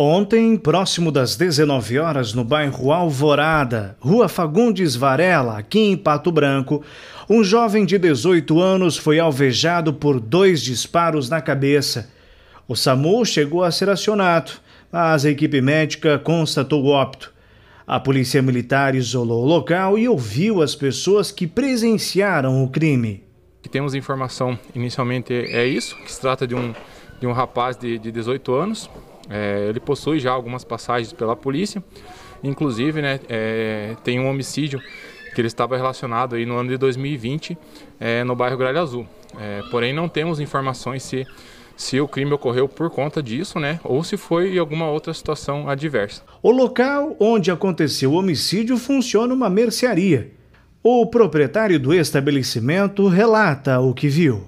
Ontem, próximo das 19 horas, no bairro Alvorada, Rua Fagundes Varela, aqui em Pato Branco, um jovem de 18 anos foi alvejado por dois disparos na cabeça. O SAMU chegou a ser acionado, mas a equipe médica constatou o óbito. A polícia militar isolou o local e ouviu as pessoas que presenciaram o crime. Que temos informação inicialmente é isso, que se trata de um, de um rapaz de, de 18 anos, é, ele possui já algumas passagens pela polícia, inclusive né, é, tem um homicídio que ele estava relacionado aí no ano de 2020 é, no bairro Gralha Azul. É, porém, não temos informações se, se o crime ocorreu por conta disso, né, ou se foi alguma outra situação adversa. O local onde aconteceu o homicídio funciona uma mercearia. O proprietário do estabelecimento relata o que viu.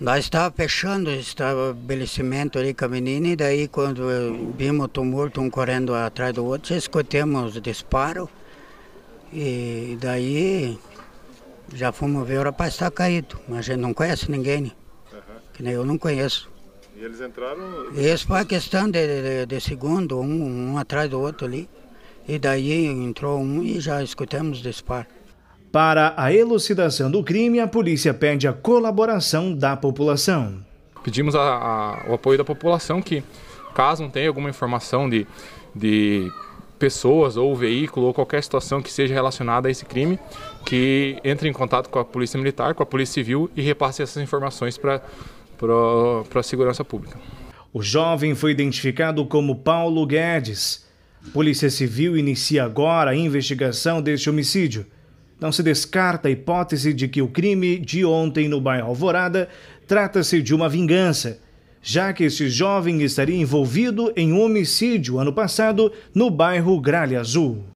Nós estava fechando, estava estabelecimento ali com a menina, e daí quando vimos o tumulto, um correndo atrás do outro, escutamos disparo, e daí já fomos ver o rapaz está caído, mas a gente não conhece ninguém, né? uhum. que nem eu não conheço. E eles entraram? Isso foi questão de, de, de segundo, um, um atrás do outro ali, e daí entrou um e já escutamos disparo. Para a elucidação do crime, a polícia pede a colaboração da população. Pedimos a, a, o apoio da população que, caso não tenha alguma informação de, de pessoas ou veículo ou qualquer situação que seja relacionada a esse crime, que entre em contato com a Polícia Militar, com a Polícia Civil e repasse essas informações para a segurança pública. O jovem foi identificado como Paulo Guedes. Polícia Civil inicia agora a investigação deste homicídio. Não se descarta a hipótese de que o crime de ontem no bairro Alvorada trata-se de uma vingança, já que este jovem estaria envolvido em um homicídio ano passado no bairro Gralha Azul.